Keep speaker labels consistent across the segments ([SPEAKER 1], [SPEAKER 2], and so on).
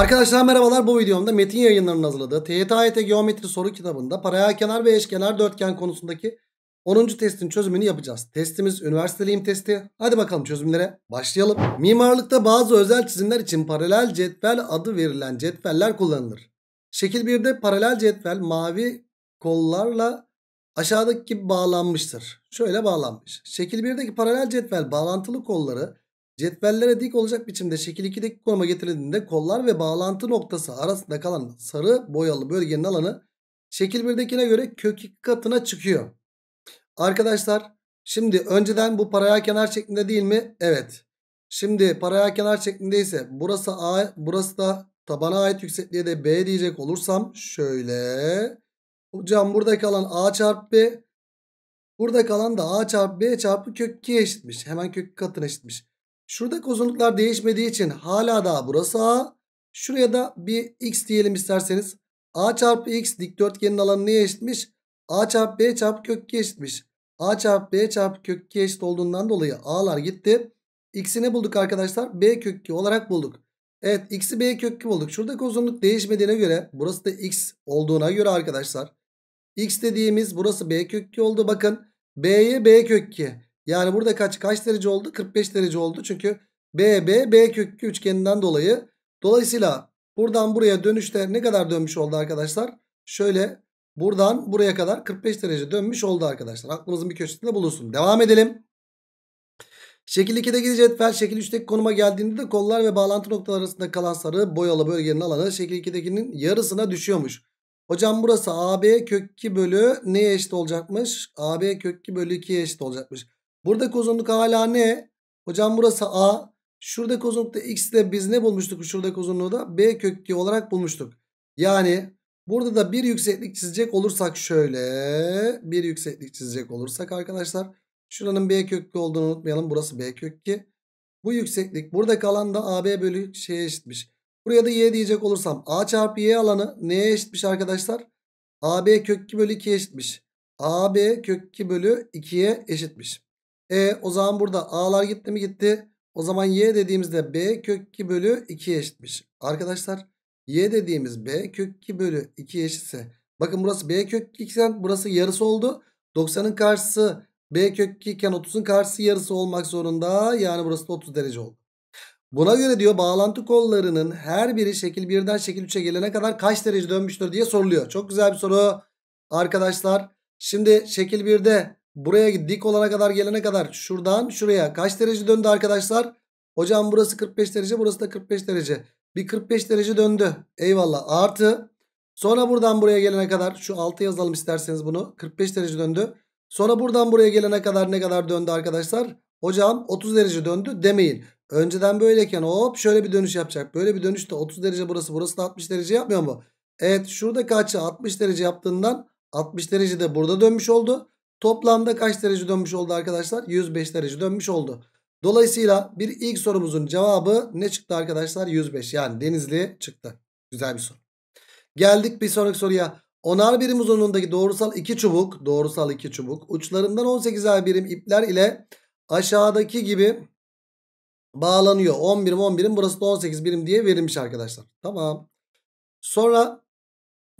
[SPEAKER 1] Arkadaşlar merhabalar bu videomda Metin yayınlarının hazırladığı TYT e Geometri soru kitabında paralel kenar ve eşkenar dörtgen konusundaki 10. testin çözümünü yapacağız. Testimiz üniversiteliyim testi. Hadi bakalım çözümlere başlayalım. Mimarlıkta bazı özel çizimler için paralel cetvel adı verilen cetveller kullanılır. Şekil 1'de paralel cetvel mavi kollarla aşağıdaki gibi bağlanmıştır. Şöyle bağlanmış. Şekil 1'deki paralel cetvel bağlantılı kolları Cetvellere dik olacak biçimde şekil 2'deki konuma getirildiğinde kollar ve bağlantı noktası arasında kalan sarı boyalı bölgenin alanı şekil 1'dekine göre kök 2 katına çıkıyor. Arkadaşlar şimdi önceden bu paraya kenar şeklinde değil mi? Evet. Şimdi paraya kenar şeklindeyse burası A burası da tabana ait yüksekliğe de B diyecek olursam şöyle. Hocam burada kalan A çarpı B. Burada kalan da A çarpı B çarpı kök 2 eşitmiş. Hemen kök katına eşitmiş. Şuradaki uzunluklar değişmediği için hala daha burası A. Şuraya da bir x diyelim isterseniz. A çarpı x dikdörtgenin alanı neye eşitmiş? A çarpı B çarpı kök 2 eşitmiş. A çarpı B çarpı kök 2 eşit olduğundan dolayı A'lar gitti. X'i ne bulduk arkadaşlar? B kök 2 olarak bulduk. Evet X'i B kök 2 bulduk. Şuradaki uzunluk değişmediğine göre burası da X olduğuna göre arkadaşlar. X dediğimiz burası B kök 2 oldu. Bakın B'ye B kök 2. Yani burada kaç kaç derece oldu? 45 derece oldu. Çünkü BB B kökü üçgeninden dolayı. Dolayısıyla buradan buraya dönüşte ne kadar dönmüş oldu arkadaşlar? Şöyle buradan buraya kadar 45 derece dönmüş oldu arkadaşlar. Aklımızın bir köşesinde bulunsun. Devam edelim. Şekil 2'deki cetvel şekil 3'teki konuma geldiğinde de kollar ve bağlantı noktaları arasında kalan sarı boyalı bölgenin alanı şekil 2'dekinin yarısına düşüyormuş. Hocam burası AB kök 2 bölü neye eşit olacakmış? AB kök 2 bölü 2'ye eşit olacakmış. Buradaki uzunluk hala ne? Hocam burası A. Şuradaki uzunlukta X de biz ne bulmuştuk? Şuradaki uzunluğu da B kök 2 olarak bulmuştuk. Yani burada da bir yükseklik çizecek olursak şöyle. Bir yükseklik çizecek olursak arkadaşlar. Şuranın B kök 2 olduğunu unutmayalım. Burası B kök 2. Bu yükseklik Burada buradaki alanda AB bölü şeye eşitmiş. Buraya da Y diyecek olursam A çarpı Y alanı neye eşitmiş arkadaşlar? AB kök 2 bölü 2'ye eşitmiş. AB kök 2 bölü 2'ye eşitmiş. E o zaman burada A'lar gitti mi gitti. O zaman Y dediğimizde B kök 2 bölü 2 eşitmiş. Arkadaşlar Y dediğimiz B kök 2 bölü 2 eşitse. Bakın burası B kök 2 iken burası yarısı oldu. 90'ın karşısı B kök 2 iken 30'un karşısı yarısı olmak zorunda. Yani burası da 30 derece oldu. Buna göre diyor bağlantı kollarının her biri şekil 1'den şekil 3'e gelene kadar kaç derece dönmüştür diye soruluyor. Çok güzel bir soru arkadaşlar. Şimdi şekil 1'de Buraya dik olana kadar gelene kadar şuradan şuraya kaç derece döndü arkadaşlar? Hocam burası 45 derece burası da 45 derece. Bir 45 derece döndü. Eyvallah artı. Sonra buradan buraya gelene kadar şu 6 yazalım isterseniz bunu. 45 derece döndü. Sonra buradan buraya gelene kadar ne kadar döndü arkadaşlar? Hocam 30 derece döndü demeyin. Önceden böyleyken hop şöyle bir dönüş yapacak. Böyle bir dönüşte 30 derece burası burası da 60 derece yapmıyor mu? Evet şurada açı 60 derece yaptığından 60 derece de burada dönmüş oldu. Toplamda kaç derece dönmüş oldu arkadaşlar? 105 derece dönmüş oldu. Dolayısıyla bir ilk sorumuzun cevabı ne çıktı arkadaşlar? 105 yani denizli çıktı. Güzel bir soru. Geldik bir sonraki soruya. Onar birim uzunluğundaki doğrusal 2 çubuk, doğrusal 2 çubuk uçlarından 18'er birim ipler ile aşağıdaki gibi bağlanıyor. 10 birim 10 birim burası da 18 birim diye verilmiş arkadaşlar. Tamam. Sonra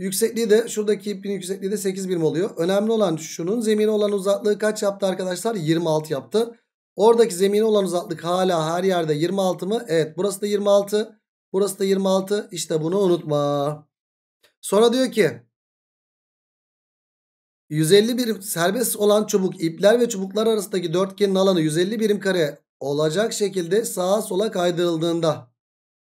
[SPEAKER 1] Yüksekliği de şuradaki ipin yüksekliği de 8 birim oluyor. Önemli olan şunun zemini olan uzaklığı kaç yaptı arkadaşlar? 26 yaptı. Oradaki zemini olan uzaklık hala her yerde 26 mı? Evet burası da 26. Burası da 26. İşte bunu unutma. Sonra diyor ki 150 birim serbest olan çubuk ipler ve çubuklar arasındaki dörtgenin alanı 150 birim kare olacak şekilde sağa sola kaydırıldığında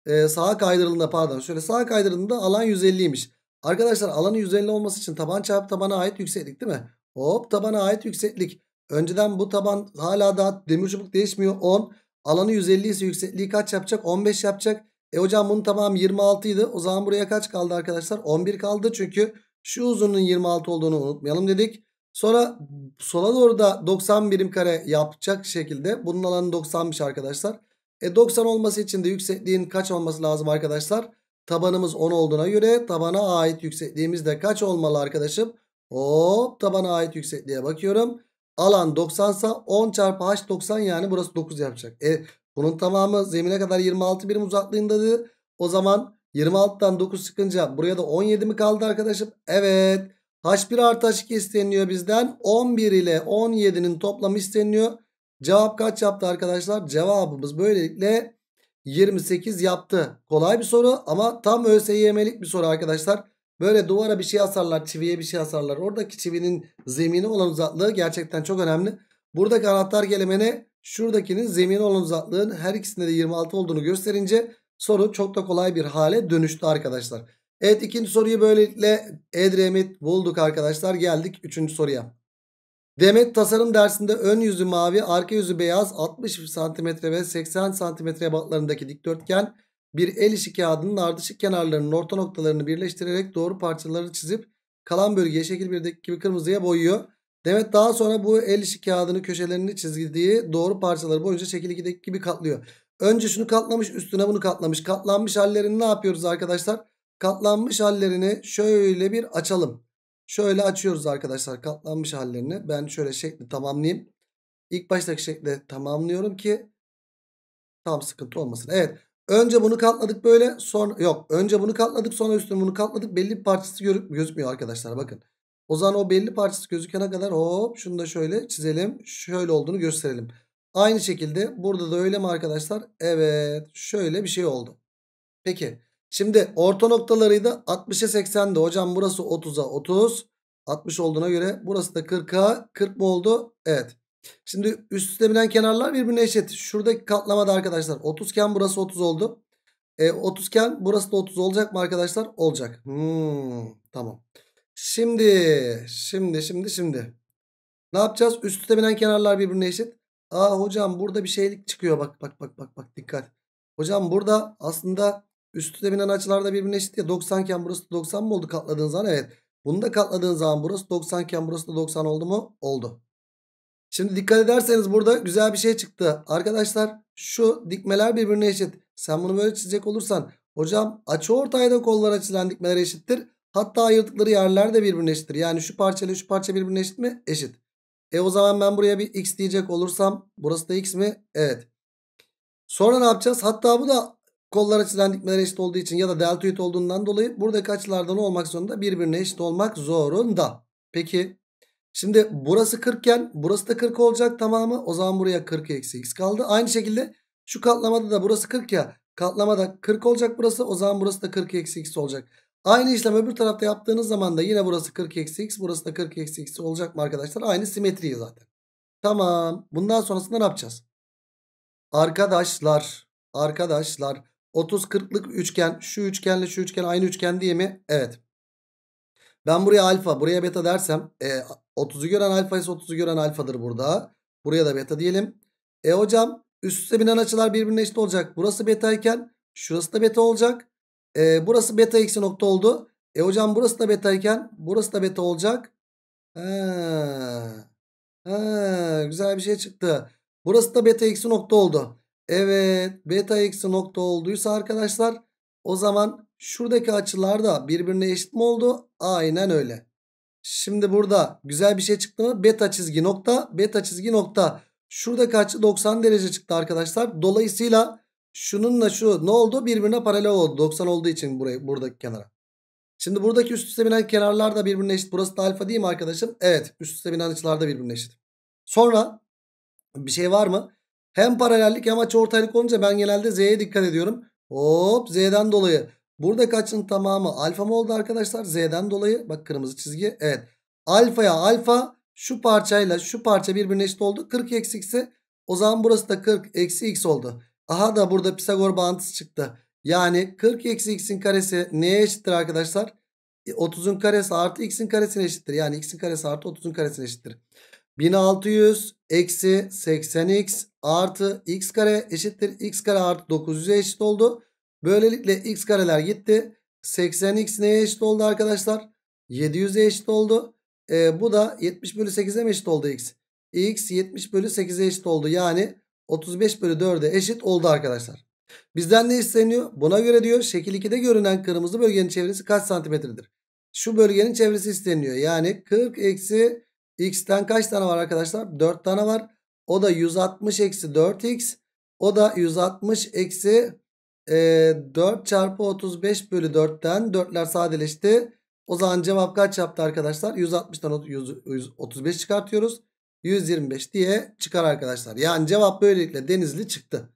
[SPEAKER 1] e, sağa kaydırıldığında pardon şöyle sağa kaydırıldığında alan 150'ymiş. Arkadaşlar alanı 150 olması için taban çarpı tabana ait yükseklik değil mi? Hop tabana ait yükseklik. Önceden bu taban hala daha demir çubuk değişmiyor 10. Alanı 150 ise yüksekliği kaç yapacak? 15 yapacak. E hocam bunun tamam 26 idi. O zaman buraya kaç kaldı arkadaşlar? 11 kaldı çünkü şu uzunluğun 26 olduğunu unutmayalım dedik. Sonra sola doğru da 90 birim kare yapacak şekilde. Bunun alanı 90'mış arkadaşlar. E 90 olması için de yüksekliğin kaç olması lazım arkadaşlar? Tabanımız 10 olduğuna göre tabana ait yüksekliğimiz de kaç olmalı arkadaşım? Hop tabana ait yüksekliğe bakıyorum. Alan 90 sa 10 çarpı h 90 yani burası 9 yapacak. E, bunun tamamı zemine kadar 26 birim uzaklığındadır. O zaman 26'dan 9 çıkınca buraya da 17 mi kaldı arkadaşım? Evet. H1 artı H2 isteniliyor bizden. 11 ile 17'nin toplamı isteniyor. Cevap kaç yaptı arkadaşlar? Cevabımız böylelikle 28 yaptı. Kolay bir soru ama tam ÖSYM'lik bir soru arkadaşlar. Böyle duvara bir şey asarlar, çiviye bir şey asarlar. Oradaki çivinin zemini olan uzaklığı gerçekten çok önemli. Buradaki anahtar kelimene şuradakinin zemini olan uzaklığın her ikisinde de 26 olduğunu gösterince soru çok da kolay bir hale dönüştü arkadaşlar. Evet ikinci soruyu böylelikle Edremit bulduk arkadaşlar. Geldik üçüncü soruya. Demet tasarım dersinde ön yüzü mavi, arka yüzü beyaz 60 santimetre ve 80 santimetre ebatlarındaki dikdörtgen bir el işi kağıdının ardışık kenarlarının orta noktalarını birleştirerek doğru parçaları çizip kalan bölgeye şekil 1'deki gibi kırmızıya boyuyor. Demet daha sonra bu el işi kağıdını köşelerini çizdiği doğru parçaları boyunca şekil 2'deki gibi katlıyor. Önce şunu katlamış üstüne bunu katlamış. Katlanmış hallerini ne yapıyoruz arkadaşlar? Katlanmış hallerini şöyle bir açalım. Şöyle açıyoruz arkadaşlar katlanmış hallerini. Ben şöyle şekli tamamlayayım. İlk baştaki şekli tamamlıyorum ki tam sıkıntı olmasın. Evet. Önce bunu katladık böyle. Sonra yok. Önce bunu katladık sonra üstüne bunu katladık. Belli bir parçası görük, gözükmüyor arkadaşlar bakın. O zaman o belli parçası gözükene kadar hop şunu da şöyle çizelim. Şöyle olduğunu gösterelim. Aynı şekilde burada da öyle mi arkadaşlar? Evet. Şöyle bir şey oldu. Peki. Şimdi orta noktalarıydı. 60'a 80'de. Hocam burası 30'a 30. 60 olduğuna göre burası da 40'a 40 mı oldu? Evet. Şimdi üst üste binen kenarlar birbirine eşit. Şuradaki katlamada arkadaşlar 30 iken burası 30 oldu. E, 30 iken burası da 30 olacak mı arkadaşlar? Olacak. Hmm, tamam. Şimdi şimdi şimdi şimdi. Ne yapacağız? Üst üste binen kenarlar birbirine eşit. Aa hocam burada bir şeylik çıkıyor. Bak bak bak bak bak dikkat. Hocam burada aslında Üst üste binen açılarda birbirine eşit ya 90 iken burası 90 mı oldu katladığın zaman? Evet. Bunu da katladığın zaman burası 90 iken burası da 90 oldu mu? Oldu. Şimdi dikkat ederseniz burada güzel bir şey çıktı. Arkadaşlar şu dikmeler birbirine eşit. Sen bunu böyle çizecek olursan hocam açı ortayda kollar açılan dikmeler eşittir. Hatta ayırdıkları yerler de birbirine eşittir. Yani şu parça ile şu parça birbirine eşit mi? Eşit. E o zaman ben buraya bir x diyecek olursam burası da x mi? Evet. Sonra ne yapacağız? Hatta bu da Kollar açılan dikmeler eşit olduğu için ya da deltoid olduğundan dolayı burada kaçlardan olmak zorunda birbirine eşit olmak zorunda. Peki şimdi burası 40 iken burası da 40 olacak tamamı. O zaman buraya 40 eksi x kaldı. Aynı şekilde şu katlamada da burası 40 ya. Katlamada 40 olacak burası. O zaman burası da 40 eksi x olacak. Aynı işlem öbür tarafta yaptığınız zaman da yine burası 40 eksi x. Burası da 40 eksi x olacak mı arkadaşlar? Aynı simetriyi zaten. Tamam. Bundan sonrasında ne yapacağız? Arkadaşlar. Arkadaşlar. 30-40'lık üçgen şu üçgenle şu üçgen aynı üçgen diye mi? Evet. Ben buraya alfa buraya beta dersem e, 30'u gören alfa ise 30'u gören alfadır burada. Buraya da beta diyelim. E hocam üst üste binen açılar birbirine eşit olacak. Burası beta iken şurası da beta olacak. E, burası beta x nokta oldu. E hocam burası da beta iken burası da beta olacak. He. He, güzel bir şey çıktı. Burası da beta x nokta oldu. Evet beta eksi nokta olduysa arkadaşlar o zaman şuradaki açılar da birbirine eşit mi oldu? Aynen öyle. Şimdi burada güzel bir şey çıktı mı? Beta çizgi nokta beta çizgi nokta. Şuradaki açı 90 derece çıktı arkadaşlar. Dolayısıyla şununla şu ne oldu? Birbirine paralel oldu. 90 olduğu için burayı, buradaki kenara. Şimdi buradaki üst üste binen kenarlar da birbirine eşit. Burası da alfa değil mi arkadaşım? Evet üst üste binen açılar da birbirine eşit. Sonra bir şey var mı? Hem paralellik hem açı ortaylık olunca ben genelde Z'ye dikkat ediyorum. Hop Z'den dolayı. Burada kaçın tamamı alfa mı oldu arkadaşlar? Z'den dolayı. Bak kırmızı çizgi. Evet. Alfaya alfa şu parçayla şu parça birbirine eşit oldu. 40 eksi x'i. O zaman burası da 40 eksi x oldu. Aha da burada Pisagor bağıntısı çıktı. Yani 40 eksi x'in karesi neye eşittir arkadaşlar? 30'un e, karesi artı x'in karesine eşittir. Yani x'in karesi artı 30'un karesine eşittir. 1600 eksi 80x artı x kare eşittir x kare artı 900'e eşit oldu. Böylelikle x kareler gitti. 80x neye eşit oldu arkadaşlar? 700'e eşit oldu. E, bu da 70 bölü 8'e mi eşit oldu x? x 70 bölü 8'e eşit oldu. Yani 35 bölü 4'e eşit oldu arkadaşlar. Bizden ne isteniyor? Buna göre diyor şekil 2'de görünen kırmızı bölgenin çevresi kaç santimetredir? Şu bölgenin çevresi isteniyor. Yani 40 eksi X'ten kaç tane var arkadaşlar? 4 tane var. O da 160 eksi 4x. O da 160 eksi 4 e, çarpı 35 bölü 4'ten 4'ler sadeleşti. O zaman cevap kaç yaptı arkadaşlar? 160'tan 135 çıkartıyoruz. 125 diye çıkar arkadaşlar. Yani cevap böylelikle denizli çıktı.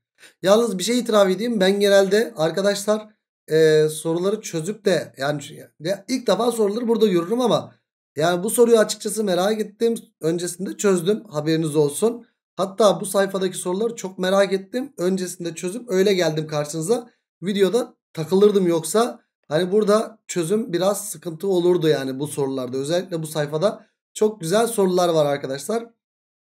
[SPEAKER 1] Yalnız bir şey itiraf edeyim. Ben genelde arkadaşlar e, soruları çözüp de yani ya ilk defa soruları burada görürüm ama yani bu soruyu açıkçası merak ettim. Öncesinde çözdüm haberiniz olsun. Hatta bu sayfadaki soruları çok merak ettim. Öncesinde çözüp öyle geldim karşınıza. Videoda takılırdım yoksa hani burada çözüm biraz sıkıntı olurdu yani bu sorularda. Özellikle bu sayfada çok güzel sorular var arkadaşlar.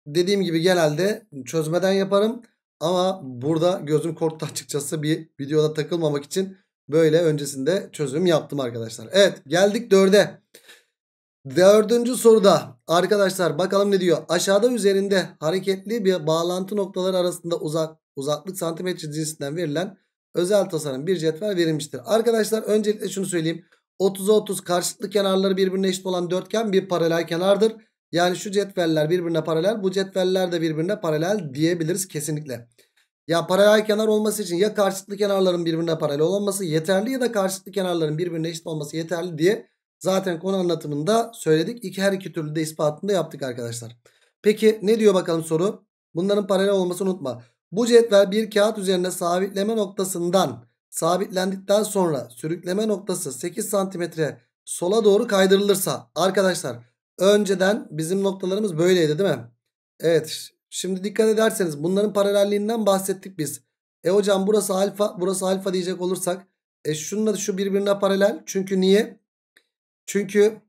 [SPEAKER 1] Dediğim gibi genelde çözmeden yaparım. Ama burada gözüm korktu açıkçası bir videoda takılmamak için böyle öncesinde çözüm yaptım arkadaşlar. Evet geldik dörde. Dördüncü soruda arkadaşlar bakalım ne diyor. Aşağıda üzerinde hareketli bir bağlantı noktaları arasında uzak uzaklık santimetre cinsinden verilen özel tasarım bir cetvel verilmiştir. Arkadaşlar öncelikle şunu söyleyeyim. 30'a 30 karşılıklı kenarları birbirine eşit olan dörtgen bir paralel kenardır. Yani şu cetveller birbirine paralel bu cetveller de birbirine paralel diyebiliriz kesinlikle. Ya paralel kenar olması için ya karşılıklı kenarların birbirine paralel olması yeterli ya da karşılıklı kenarların birbirine eşit olması yeterli diye Zaten konu anlatımında söyledik. İki, her iki türlü de ispatını da yaptık arkadaşlar. Peki ne diyor bakalım soru? Bunların paralel olması unutma. Bu cetvel bir kağıt üzerinde sabitleme noktasından sabitlendikten sonra sürükleme noktası 8 santimetre sola doğru kaydırılırsa arkadaşlar önceden bizim noktalarımız böyleydi değil mi? Evet şimdi dikkat ederseniz bunların paralelliğinden bahsettik biz. E hocam burası alfa burası alfa diyecek olursak e şununla şu birbirine paralel çünkü niye? Çünkü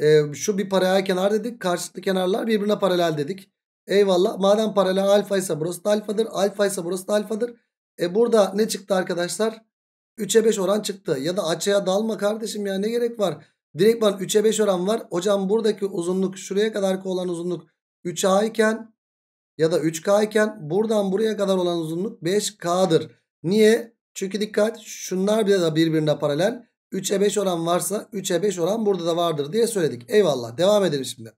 [SPEAKER 1] e, şu bir paralel kenar dedik. Karşılıklı kenarlar birbirine paralel dedik. Eyvallah. Madem paralel alfa ise burası da alfadır. Alfa ise burası da alfadır. E burada ne çıktı arkadaşlar? 3'e 5 oran çıktı. Ya da açıya dalma kardeşim ya ne gerek var? Direkt ben 3'e 5 oran var. Hocam buradaki uzunluk şuraya kadar olan uzunluk 3A iken ya da 3K iken buradan buraya kadar olan uzunluk 5K'dır. Niye? Çünkü dikkat şunlar bile de birbirine paralel. 3'e 5 oran varsa 3'e 5 oran burada da vardır diye söyledik. Eyvallah. Devam edelim şimdi.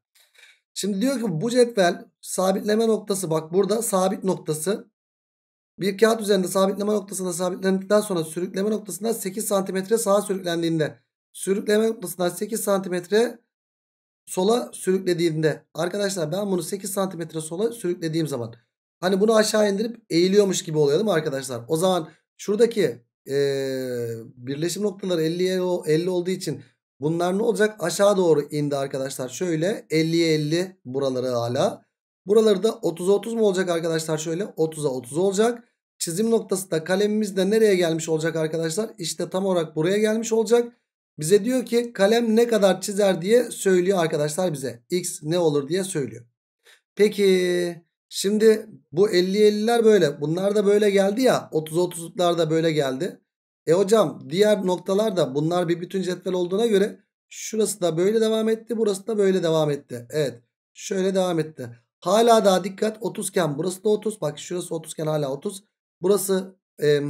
[SPEAKER 1] Şimdi diyor ki bu cetvel sabitleme noktası bak burada sabit noktası. Bir kağıt üzerinde sabitleme noktasında sabitlendikten sonra sürükleme noktasında 8 santimetre sağa sürüklendiğinde sürükleme noktasından 8 santimetre sola sürüklediğinde arkadaşlar ben bunu 8 santimetre sola sürüklediğim zaman hani bunu aşağı indirip eğiliyormuş gibi oluyor değil mi arkadaşlar? O zaman şuradaki e, birleşim noktaları 50'ye 50 olduğu için bunlar ne olacak? Aşağı doğru indi arkadaşlar. Şöyle 50'ye 50 buraları hala. Buraları da 30'a 30 mu olacak arkadaşlar? Şöyle 30'a 30 olacak. Çizim noktası da kalemimiz de nereye gelmiş olacak arkadaşlar? İşte tam olarak buraya gelmiş olacak. Bize diyor ki kalem ne kadar çizer diye söylüyor arkadaşlar bize. X ne olur diye söylüyor. Peki Şimdi bu 50-50'ler böyle. Bunlar da böyle geldi ya. 30-30'luklar da böyle geldi. E hocam diğer noktalar da bunlar bir bütün cetvel olduğuna göre şurası da böyle devam etti. Burası da böyle devam etti. Evet. Şöyle devam etti. Hala daha dikkat 30 iken burası da 30. Bak şurası 30 iken hala 30. Burası e,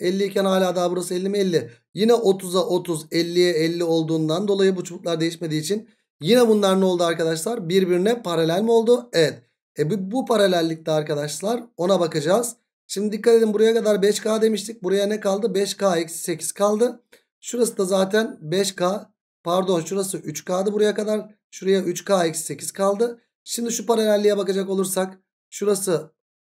[SPEAKER 1] 50 iken hala daha burası 50 mi 50. Yine 30'a 30 50'ye 50 olduğundan dolayı bu çubuklar değişmediği için yine bunlar ne oldu arkadaşlar? Birbirine paralel mi oldu? Evet. E bu, bu paralellikte arkadaşlar ona bakacağız. Şimdi dikkat edin buraya kadar 5K demiştik. Buraya ne kaldı? 5K eksi 8 kaldı. Şurası da zaten 5K pardon şurası 3K'dı buraya kadar. Şuraya 3K eksi 8 kaldı. Şimdi şu paralelliğe bakacak olursak şurası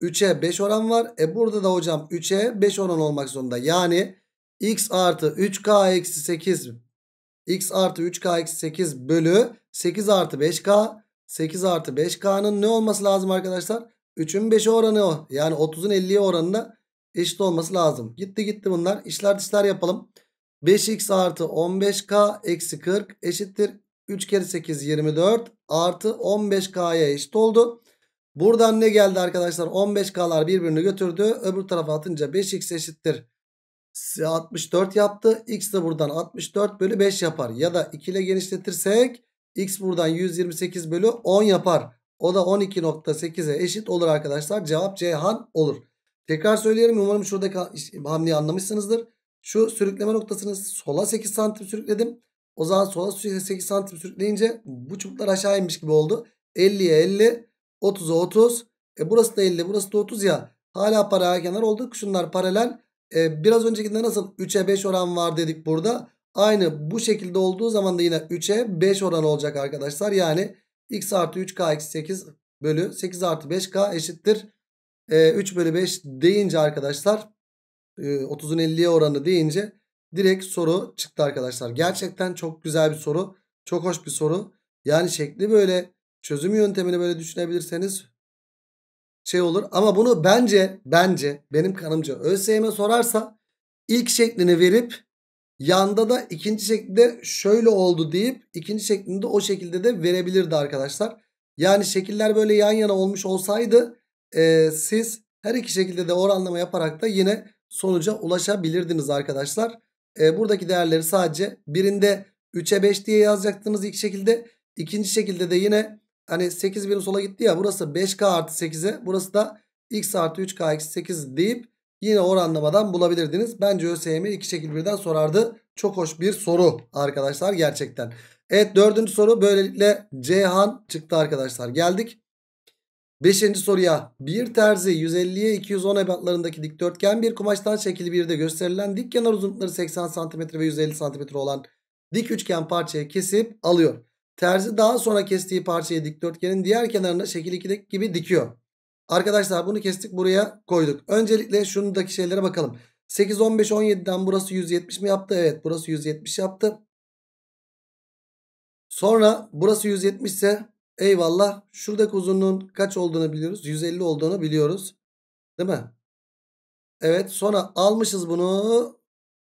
[SPEAKER 1] 3'e 5 oran var. E burada da hocam 3'e 5 oran olmak zorunda. Yani x artı 3K eksi 8 x artı 3K eksi 8 bölü 8 artı 5K 8 artı 5K'nın ne olması lazım arkadaşlar? 3'ün 5'e oranı o. Yani 30'un 50'ye oranında eşit olması lazım. Gitti gitti bunlar. İşler dışlar yapalım. 5x artı 15k eksi 40 eşittir. 3 kere 8 24 artı 15k'ya eşit oldu. Buradan ne geldi arkadaşlar? 15k'lar birbirini götürdü. Öbür tarafa atınca 5x eşittir. 64 yaptı. X de buradan 64 bölü 5 yapar. Ya da 2 ile genişletirsek X buradan 128 bölü 10 yapar. O da 12.8'e eşit olur arkadaşlar. Cevap Ceyhan olur. Tekrar söyleyelim. Umarım şuradaki hamleyi anlamışsınızdır. Şu sürükleme noktasını sola 8 santim sürükledim. O zaman sola 8 santim sürükleyince bu çubuklar aşağı inmiş gibi oldu. 50'ye 50, 30'a 30. E burası da 50, burası da 30 ya. Hala paralel kenar olduk. Şunlar paralel. E biraz öncekinde nasıl 3'e 5 oran var dedik burada. Aynı bu şekilde olduğu zaman da yine 3'e 5 oran olacak arkadaşlar. Yani x artı 3k eksi 8 bölü 8 artı 5k eşittir. E, 3 bölü 5 deyince arkadaşlar e, 30'un 50'ye oranı deyince direkt soru çıktı arkadaşlar. Gerçekten çok güzel bir soru. Çok hoş bir soru. Yani şekli böyle çözüm yöntemini böyle düşünebilirseniz şey olur. Ama bunu bence bence benim kanımca ÖSYM sorarsa ilk şeklini verip Yanda da ikinci şekilde şöyle oldu deyip ikinci şeklinde o şekilde de verebilirdi arkadaşlar. Yani şekiller böyle yan yana olmuş olsaydı e, siz her iki şekilde de oranlama yaparak da yine sonuca ulaşabilirdiniz arkadaşlar. E, buradaki değerleri sadece birinde 3'e 5 diye yazacaktınız ilk şekilde. İkinci şekilde de yine hani 8 birim sola gitti ya burası 5k artı 8'e burası da x artı 3k eksi 8 deyip Yine oranlamadan bulabilirdiniz. Bence ÖSYM iki şekil birden sorardı. Çok hoş bir soru arkadaşlar gerçekten. Evet dördüncü soru böylelikle Cihan çıktı arkadaşlar. Geldik. Beşinci soruya bir terzi 150'ye 210 ebatlarındaki dikdörtgen bir kumaştan şekil 1'de gösterilen dik kenar uzunlukları 80 cm ve 150 cm olan dik üçgen parçayı kesip alıyor. Terzi daha sonra kestiği parçayı dikdörtgenin diğer kenarına şekil 2'deki gibi dikiyor. Arkadaşlar bunu kestik buraya koyduk. Öncelikle şundaki şeylere bakalım. 8, 15, 17'den burası 170 mi yaptı? Evet burası 170 yaptı. Sonra burası 170 ise eyvallah şuradaki uzunluğun kaç olduğunu biliyoruz. 150 olduğunu biliyoruz. Değil mi? Evet sonra almışız bunu.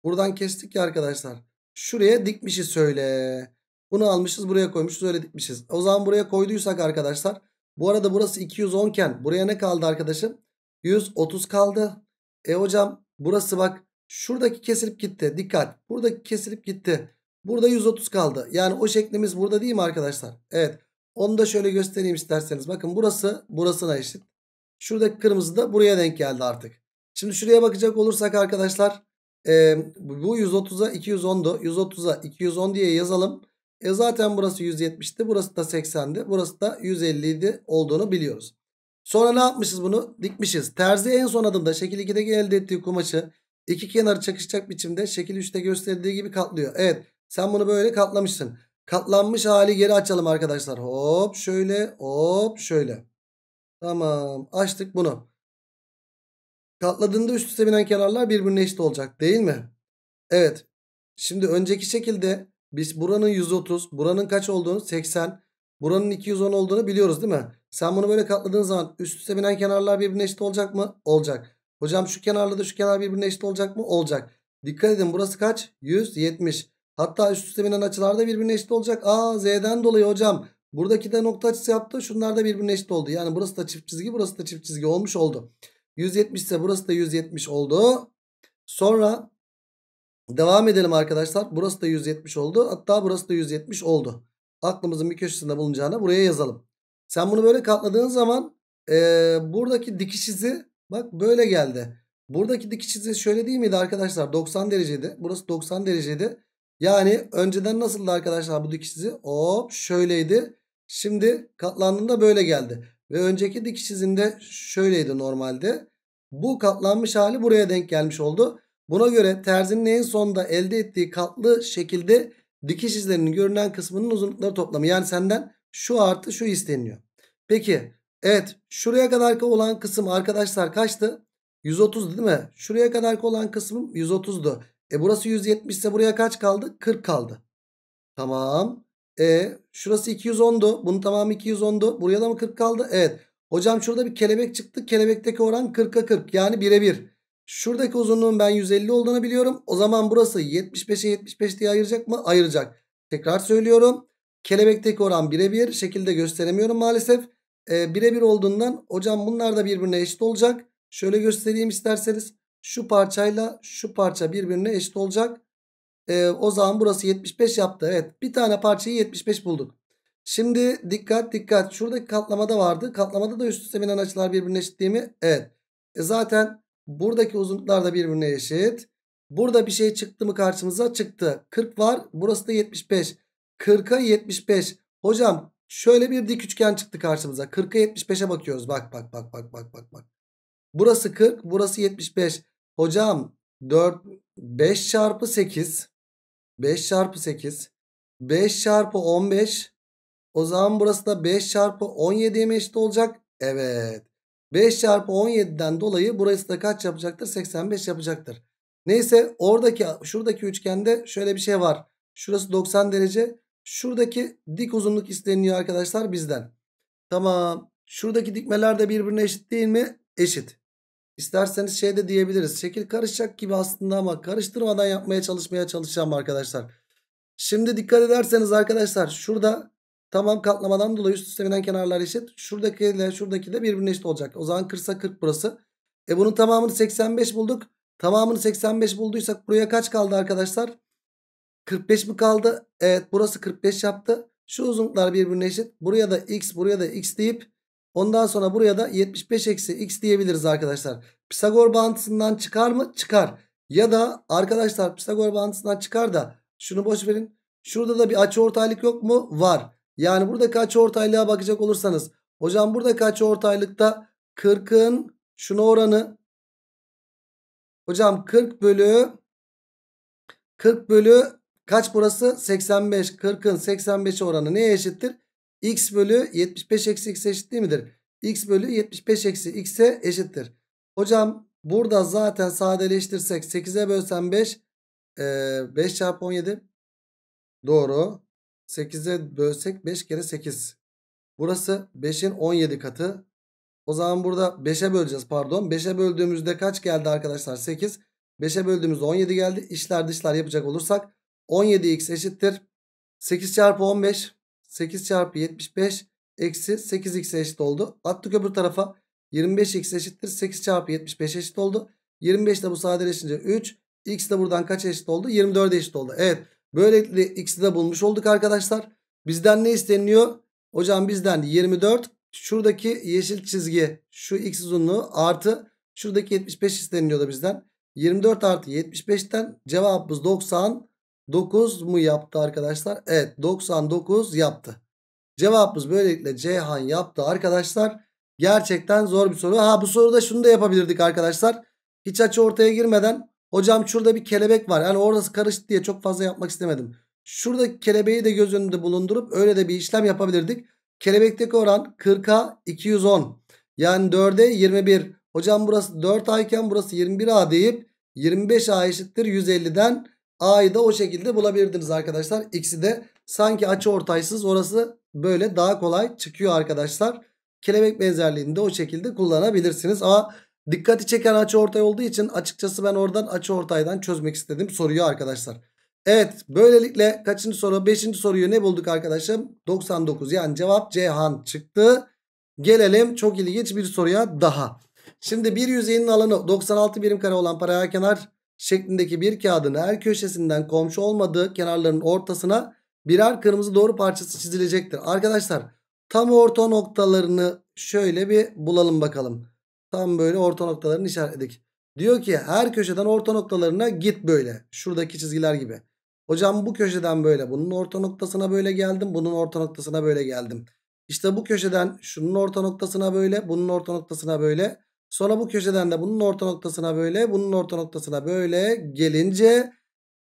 [SPEAKER 1] Buradan kestik ya arkadaşlar. Şuraya dikmişiz söyle. Bunu almışız buraya koymuşuz öyle dikmişiz. O zaman buraya koyduysak arkadaşlar bu arada burası 210 iken buraya ne kaldı arkadaşım? 130 kaldı. E hocam burası bak şuradaki kesilip gitti. Dikkat buradaki kesilip gitti. Burada 130 kaldı. Yani o şeklimiz burada değil mi arkadaşlar? Evet. Onu da şöyle göstereyim isterseniz. Bakın burası burasına eşit. Şuradaki kırmızı da buraya denk geldi artık. Şimdi şuraya bakacak olursak arkadaşlar. E, bu 130'a 210'du. 130'a 210 diye yazalım. E zaten burası 170'ti. Burası da 80'di. Burası da 150'ydi olduğunu biliyoruz. Sonra ne yapmışız bunu? Dikmişiz. Terzi en son adımda şekil 2'deki elde ettiği kumaşı iki kenarı çakışacak biçimde şekil 3'te gösterdiği gibi katlıyor. Evet sen bunu böyle katlamışsın. Katlanmış hali geri açalım arkadaşlar. Hop şöyle hop şöyle. Tamam açtık bunu. Katladığında üst üste binen kenarlar birbirine eşit olacak değil mi? Evet. Şimdi önceki şekilde biz buranın 130, buranın kaç olduğunu 80, buranın 210 olduğunu biliyoruz değil mi? Sen bunu böyle katladığın zaman üst üste binen kenarlar birbirine eşit olacak mı? Olacak. Hocam şu kenarla da şu kenar birbirine eşit olacak mı? Olacak. Dikkat edin burası kaç? 170. Hatta üst üste binen açılar da birbirine eşit olacak. Aa Z'den dolayı hocam. Buradaki de nokta açısı yaptı. Şunlar da birbirine eşit oldu. Yani burası da çift çizgi burası da çift çizgi olmuş oldu. 170 ise burası da 170 oldu. Sonra Devam edelim arkadaşlar. Burası da 170 oldu. Hatta burası da 170 oldu. Aklımızın bir köşesinde bulunacağına buraya yazalım. Sen bunu böyle katladığın zaman e, buradaki dikiş izi bak böyle geldi. Buradaki dikiş izi şöyle değil miydi arkadaşlar? 90 dereceydi. Burası 90 dereceydi. Yani önceden nasıldı arkadaşlar bu dikiş izi? Hop şöyleydi. Şimdi katlandığında böyle geldi. Ve önceki dikiş izinde şöyleydi normalde. Bu katlanmış hali buraya denk gelmiş oldu. Buna göre terzinin en sonda elde ettiği katlı şekilde dikiş izlerinin görünen kısmının uzunlukları toplamı. Yani senden şu artı şu isteniyor. Peki evet şuraya kadar olan kısım arkadaşlar kaçtı? 130 değil mi? Şuraya kadar olan kısım 130'du. E burası 170 ise buraya kaç kaldı? 40 kaldı. Tamam. E şurası 210'du. Bunun tamamı 210'du. Buraya da mı 40 kaldı? Evet. Hocam şurada bir kelebek çıktı. Kelebekteki oran 40'a 40. Yani bir. Şuradaki uzunluğun ben 150 olduğunu biliyorum. O zaman burası 75'e 75 diye ayıracak mı? Ayıracak. Tekrar söylüyorum. Kelebekteki oran birebir. Şekilde gösteremiyorum maalesef. Ee, birebir olduğundan hocam bunlar da birbirine eşit olacak. Şöyle göstereyim isterseniz. Şu parçayla şu parça birbirine eşit olacak. Ee, o zaman burası 75 yaptı. Evet bir tane parçayı 75 bulduk. Şimdi dikkat dikkat. Şuradaki katlamada vardı. Katlamada da üst üste binen açılar birbirine eşit değil mi? Evet. E zaten Buradaki uzunluklar da birbirine eşit. Burada bir şey çıktı mı karşımıza? Çıktı. 40 var. Burası da 75. 40'a 75. Hocam şöyle bir dik üçgen çıktı karşımıza. 40'a 75'e bakıyoruz. Bak bak bak bak bak bak bak. Burası 40, burası 75. Hocam 4 5 çarpı 8 5 çarpı 8 5 çarpı 15 o zaman burası da 5 çarpı 17'ye mi eşit olacak? Evet. 5 çarpı 17'den dolayı burası da kaç yapacaktır? 85 yapacaktır. Neyse oradaki şuradaki üçgende şöyle bir şey var. Şurası 90 derece. Şuradaki dik uzunluk isteniyor arkadaşlar bizden. Tamam. Şuradaki dikmeler de birbirine eşit değil mi? Eşit. İsterseniz şey de diyebiliriz. Şekil karışacak gibi aslında ama karıştırmadan yapmaya çalışmaya çalışacağım arkadaşlar. Şimdi dikkat ederseniz arkadaşlar şurada Tamam katlamadan dolayı üst üste binen kenarlar eşit. Şuradaki ile şuradaki de birbirine eşit olacak. O zaman 40'sa 40 burası. E bunun tamamını 85 bulduk. Tamamını 85 bulduysak buraya kaç kaldı arkadaşlar? 45 mi kaldı? Evet burası 45 yaptı. Şu uzunluklar birbirine eşit. Buraya da x buraya da x deyip ondan sonra buraya da 75 eksi x diyebiliriz arkadaşlar. Pisagor bağıntısından çıkar mı? Çıkar. Ya da arkadaşlar Pisagor bağıntısından çıkar da şunu boş verin. Şurada da bir açıortaylık yok mu? Var. Yani buradaki açı ortaylığa bakacak olursanız. Hocam buradaki açı ortaylıkta 40'ın şuna oranı. Hocam 40 bölü 40 bölü kaç burası? 85. 40'ın 85'e oranı neye eşittir? X bölü 75 eksi X eşit değil midir? X bölü 75 eksi X'e eşittir. Hocam burada zaten sadeleştirsek 8'e bölsem 5 e, 5 çarpı 17 doğru 8'e bölsek 5 kere 8. Burası 5'in 17 katı. O zaman burada 5'e böleceğiz pardon. 5'e böldüğümüzde kaç geldi arkadaşlar? 8. 5'e böldüğümüzde 17 geldi. İşler dışlar yapacak olursak 17x eşittir. 8 çarpı 15. 8 çarpı 75. Eksi 8x eşit oldu. Attık öbür tarafa. 25x eşittir. 8 çarpı 75 eşit oldu. 25 ile bu sadeleşince 3. X de buradan kaç eşit oldu? 24 eşit oldu. Evet. Böylelikle x'i de bulmuş olduk arkadaşlar. Bizden ne isteniyor? Hocam bizden 24. Şuradaki yeşil çizgi şu x uzunluğu artı şuradaki 75 isteniliyordu bizden. 24 artı 75'ten cevabımız 99 mu yaptı arkadaşlar? Evet 99 yaptı. Cevabımız böylelikle Ceyhan yaptı arkadaşlar. Gerçekten zor bir soru. Ha bu soruda şunu da yapabilirdik arkadaşlar. Hiç açı ortaya girmeden Hocam şurada bir kelebek var. Yani orası karıştı diye çok fazla yapmak istemedim. Şuradaki kelebeği de göz önünde bulundurup öyle de bir işlem yapabilirdik. Kelebekteki oran 40'a 210. Yani 4'e 21. Hocam burası 4A iken burası 21A deyip 25A eşittir 150'den A'yı da o şekilde bulabilirdiniz arkadaşlar. X'i de sanki açı ortaysız orası böyle daha kolay çıkıyor arkadaşlar. Kelebek benzerliğini de o şekilde kullanabilirsiniz. Ama Dikkati çeken açı ortay olduğu için açıkçası ben oradan açı ortaydan çözmek istedim soruyu arkadaşlar. Evet böylelikle kaçıncı soru? Beşinci soruyu ne bulduk arkadaşım? 99 yani cevap Cihan çıktı. Gelelim çok ilginç bir soruya daha. Şimdi bir yüzeyin alanı 96 birim kare olan paralel kenar şeklindeki bir kağıdın her köşesinden komşu olmadığı kenarların ortasına birer kırmızı doğru parçası çizilecektir. Arkadaşlar tam orta noktalarını şöyle bir bulalım bakalım. Tam böyle orta noktalarını işaretledik. Diyor ki her köşeden orta noktalarına git böyle. Şuradaki çizgiler gibi. Hocam bu köşeden böyle. Bunun orta noktasına böyle geldim. Bunun orta noktasına böyle geldim. İşte bu köşeden şunun orta noktasına böyle. Bunun orta noktasına böyle. Sonra bu köşeden de bunun orta noktasına böyle. Bunun orta noktasına böyle gelince...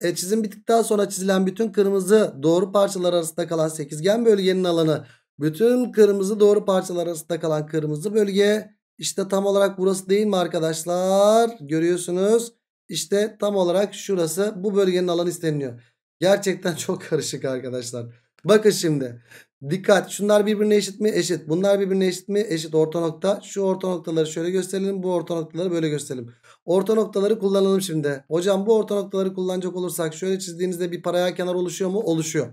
[SPEAKER 1] E, çizim bittikten sonra çizilen bütün kırmızı doğru parçalar arasında kalan sekizgen bölgenin alanı bütün kırmızı doğru parçalar arasında kalan kırmızı bölge işte tam olarak burası değil mi arkadaşlar? Görüyorsunuz. İşte tam olarak şurası bu bölgenin alanı isteniliyor. Gerçekten çok karışık arkadaşlar. Bakın şimdi. Dikkat şunlar birbirine eşit mi? Eşit. Bunlar birbirine eşit mi? Eşit orta nokta. Şu orta noktaları şöyle gösterelim. Bu orta noktaları böyle gösterelim. Orta noktaları kullanalım şimdi. Hocam bu orta noktaları kullanacak olursak şöyle çizdiğinizde bir paralel kenar oluşuyor mu? Oluşuyor.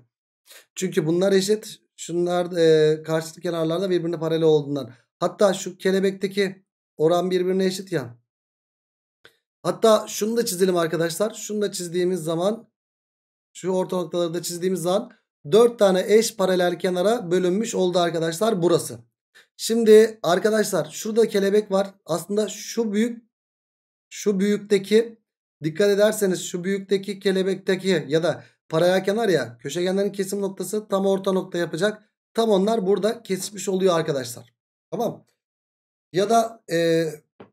[SPEAKER 1] Çünkü bunlar eşit. Şunlar e, karşılıklı kenarlarda birbirine paralel olduğundan. Hatta şu kelebekteki oran birbirine eşit ya. Hatta şunu da çizelim arkadaşlar. Şunu da çizdiğimiz zaman şu orta noktaları da çizdiğimiz zaman 4 tane eş paralel kenara bölünmüş oldu arkadaşlar burası. Şimdi arkadaşlar şurada kelebek var. Aslında şu büyük şu büyükteki dikkat ederseniz şu büyükteki kelebekteki ya da paralel kenar ya köşegenlerin kesim noktası tam orta nokta yapacak. Tam onlar burada kesişmiş oluyor arkadaşlar. Tamam. Ya da e,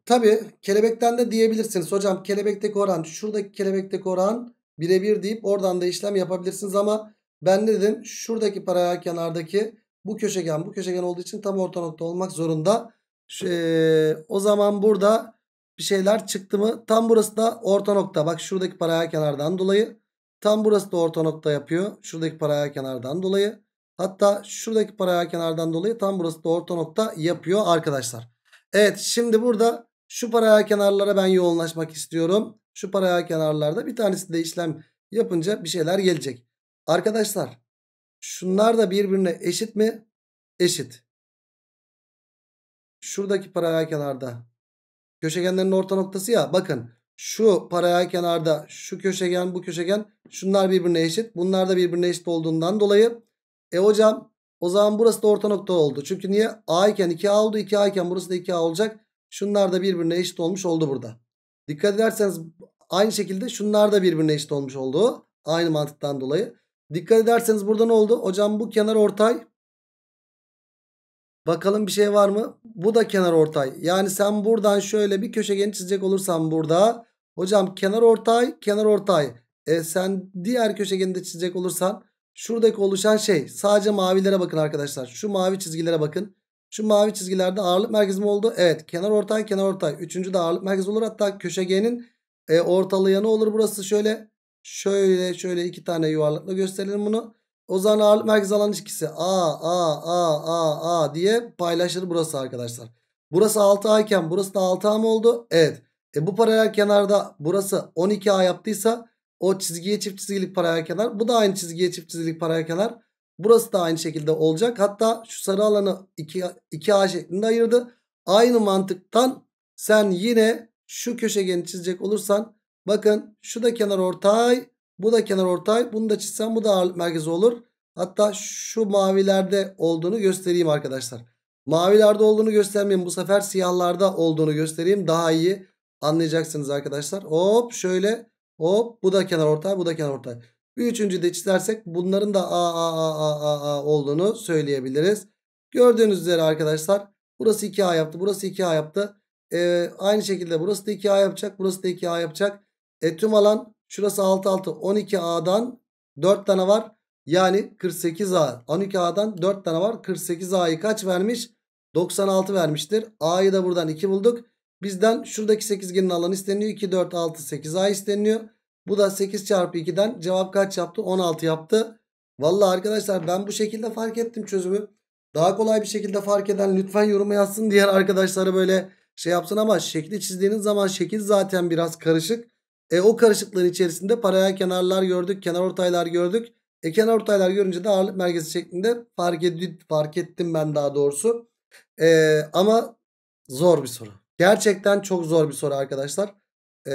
[SPEAKER 1] tabi kelebekten de diyebilirsiniz. Hocam kelebekteki oran şuradaki kelebekteki oran birebir deyip oradan da işlem yapabilirsiniz ama ben ne dedim? Şuradaki paralel kenardaki bu köşegen bu köşegen olduğu için tam orta nokta olmak zorunda. Ee, o zaman burada bir şeyler çıktı mı? Tam burası da orta nokta. Bak şuradaki paralel kenardan dolayı. Tam burası da orta nokta yapıyor. Şuradaki paralel kenardan dolayı. Hatta şuradaki paraya kenardan dolayı tam burası da orta nokta yapıyor arkadaşlar. Evet şimdi burada şu paraya kenarlara ben yoğunlaşmak istiyorum. Şu paraya kenarlarda bir tanesi de işlem yapınca bir şeyler gelecek. Arkadaşlar şunlar da birbirine eşit mi? Eşit. Şuradaki paraya kenarda köşegenlerin orta noktası ya bakın şu paraya kenarda şu köşegen bu köşegen şunlar birbirine eşit. Bunlar da birbirine eşit olduğundan dolayı e hocam o zaman burası da orta nokta oldu. Çünkü niye? A iken 2A oldu. 2A iken burası da 2A olacak. Şunlar da birbirine eşit olmuş oldu burada. Dikkat ederseniz aynı şekilde şunlar da birbirine eşit olmuş oldu. Aynı mantıktan dolayı. Dikkat ederseniz burada ne oldu? Hocam bu kenar ortay. Bakalım bir şey var mı? Bu da kenar ortay. Yani sen buradan şöyle bir köşegeni çizecek olursan burada. Hocam kenar ortay, kenar ortay. E sen diğer köşegeni de çizecek olursan Şuradaki oluşan şey sadece mavilere bakın arkadaşlar. Şu mavi çizgilere bakın. Şu mavi çizgilerde ağırlık merkezi mi oldu? Evet kenar ortay kenar ortay. Üçüncü de ağırlık merkezi olur. Hatta köşegenin e, ortalığı yanı olur burası şöyle. Şöyle şöyle iki tane yuvarlakla gösterelim bunu. O zaman ağırlık merkezi alan ikisi A A A A A diye paylaşır burası arkadaşlar. Burası 6A iken burası da 6A mı oldu? Evet. E bu paralel kenarda burası 12A yaptıysa o çizgiye çift çizgilik paralel kenar. Bu da aynı çizgiye çift çizgilik paralel kenar. Burası da aynı şekilde olacak. Hatta şu sarı alanı 2, 2A şeklinde ayırdı. Aynı mantıktan sen yine şu köşegeni çizecek olursan bakın şu da kenar ortay bu da kenar ortay bunu da çizsem bu da ağırlık merkezi olur. Hatta şu mavilerde olduğunu göstereyim arkadaşlar. Mavilerde olduğunu göstermeyeyim bu sefer siyahlarda olduğunu göstereyim daha iyi anlayacaksınız arkadaşlar. Hop şöyle Hop bu da kenar ortay bu da kenar ortay. Bir Üçüncü de çizersek bunların da a a a a a a olduğunu söyleyebiliriz. Gördüğünüz üzere arkadaşlar burası 2a yaptı burası 2a yaptı. Ee, aynı şekilde burası da 2a yapacak burası da 2a yapacak. E, tüm alan şurası 6 6 12a'dan 4 tane var. Yani 48a 12a'dan 4 tane var. 48a'yı kaç vermiş? 96 vermiştir. A'yı da buradan 2 bulduk. Bizden şuradaki sekizgenin alanı isteniyor. 2, 4, 6, 8A isteniyor. Bu da 8 çarpı 2'den cevap kaç yaptı? 16 yaptı. Valla arkadaşlar ben bu şekilde fark ettim çözümü. Daha kolay bir şekilde fark eden lütfen yoruma yazsın. Diğer arkadaşları böyle şey yapsın ama şekli çizdiğiniz zaman şekil zaten biraz karışık. E o karışıklığın içerisinde paraya kenarlar gördük. Kenar ortaylar gördük. E kenar ortaylar görünce de ağırlık merkezi şeklinde fark, ed fark ettim ben daha doğrusu. E, ama zor bir soru. Gerçekten çok zor bir soru arkadaşlar. Ee,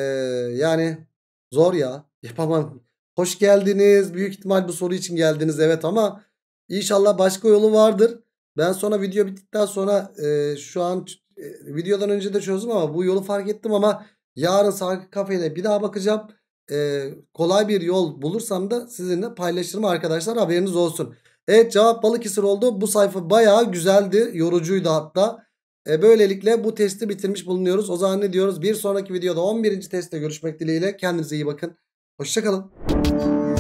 [SPEAKER 1] yani zor ya. Yapamam. Hoş geldiniz. Büyük ihtimal bu soru için geldiniz evet ama inşallah başka yolu vardır. Ben sonra video bittikten sonra e, şu an e, videodan önce de çözdüm ama bu yolu fark ettim ama yarın Sarkı Kafe'de bir daha bakacağım. E, kolay bir yol bulursam da sizinle paylaşırım arkadaşlar haberiniz olsun. Evet cevap Balıkesir oldu. Bu sayfa bayağı güzeldi. Yorucuydu hatta. E böylelikle bu testi bitirmiş bulunuyoruz. O zaman ne diyoruz? Bir sonraki videoda 11. testte görüşmek dileğiyle. Kendinize iyi bakın. Hoşçakalın.